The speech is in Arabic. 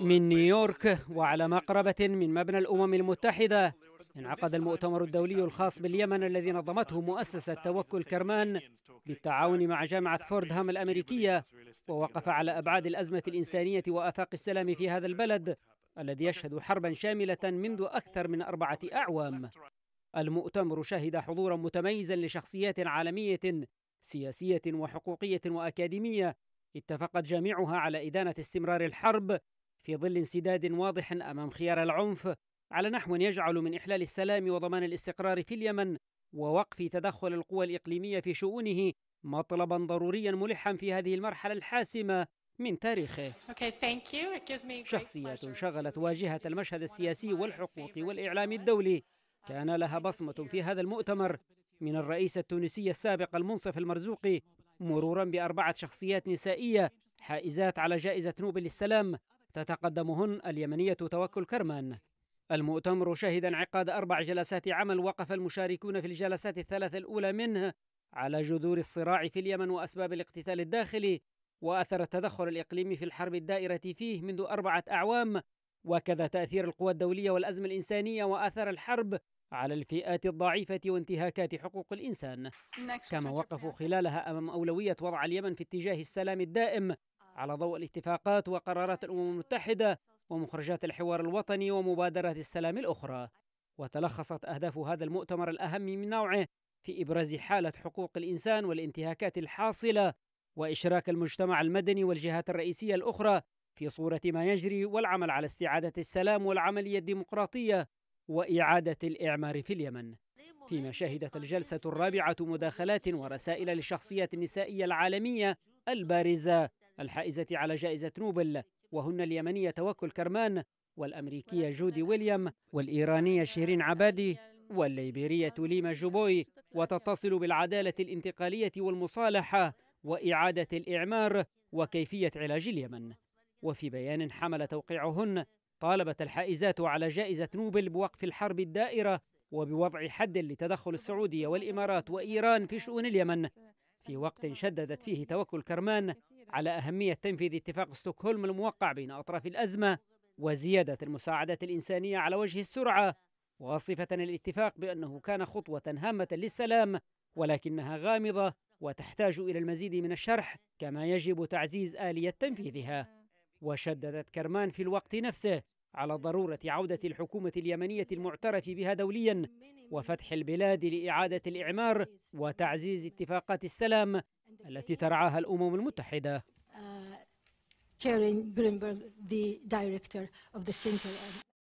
من نيويورك وعلى مقربة من مبنى الأمم المتحدة انعقد المؤتمر الدولي الخاص باليمن الذي نظمته مؤسسة توكل كرمان بالتعاون مع جامعة فوردهام الأمريكية ووقف على أبعاد الأزمة الإنسانية وآفاق السلام في هذا البلد الذي يشهد حربا شاملة منذ أكثر من أربعة أعوام المؤتمر شهد حضورا متميزا لشخصيات عالمية سياسية وحقوقية وأكاديمية اتفقت جميعها على إدانة استمرار الحرب في ظل انسداد واضح أمام خيار العنف على نحو يجعل من إحلال السلام وضمان الاستقرار في اليمن ووقف تدخل القوى الإقليمية في شؤونه مطلبا ضروريا ملحا في هذه المرحلة الحاسمة من تاريخه شخصية شغلت واجهة المشهد السياسي والحقوق والإعلام الدولي كان لها بصمة في هذا المؤتمر من الرئيس التونسي السابق المنصف المرزوقي مرورا بأربعة شخصيات نسائية حائزات على جائزة نوبل للسلام تتقدمهن اليمنية توكل كرمان المؤتمر شهد انعقاد أربع جلسات عمل وقف المشاركون في الجلسات الثلاث الأولى منه على جذور الصراع في اليمن وأسباب الاقتتال الداخلي وأثر التدخل الإقليمي في الحرب الدائرة فيه منذ أربعة أعوام وكذا تأثير القوى الدولية والأزمة الإنسانية وأثر الحرب على الفئات الضعيفة وانتهاكات حقوق الإنسان كما وقفوا خلالها أمام أولوية وضع اليمن في اتجاه السلام الدائم على ضوء الاتفاقات وقرارات الأمم المتحدة ومخرجات الحوار الوطني ومبادرات السلام الأخرى وتلخصت أهداف هذا المؤتمر الأهم من نوعه في إبراز حالة حقوق الإنسان والانتهاكات الحاصلة وإشراك المجتمع المدني والجهات الرئيسية الأخرى في صورة ما يجري والعمل على استعادة السلام والعملية الديمقراطية وإعادة الإعمار في اليمن فيما شهدت الجلسة الرابعة مداخلات ورسائل للشخصيات النسائية العالمية البارزة الحائزة على جائزة نوبل وهن اليمنية توكل كرمان والأمريكية جودي ويليام والإيرانية شيرين عبادي والليبيرية ليما جوبوي وتتصل بالعدالة الانتقالية والمصالحة وإعادة الإعمار وكيفية علاج اليمن وفي بيان حمل توقيعهن طالبت الحائزات على جائزة نوبل بوقف الحرب الدائرة وبوضع حد لتدخل السعودية والإمارات وإيران في شؤون اليمن في وقت شددت فيه توكل كرمان على أهمية تنفيذ اتفاق ستوكهولم الموقع بين أطراف الأزمة وزيادة المساعدات الإنسانية على وجه السرعة واصفة الاتفاق بأنه كان خطوة هامة للسلام ولكنها غامضة وتحتاج إلى المزيد من الشرح كما يجب تعزيز آلية تنفيذها وشددت كرمان في الوقت نفسه على ضرورة عودة الحكومة اليمنية المعترف بها دوليا وفتح البلاد لإعادة الإعمار وتعزيز اتفاقات السلام التي ترعاها الأمم المتحدة. Uh, the director of the center.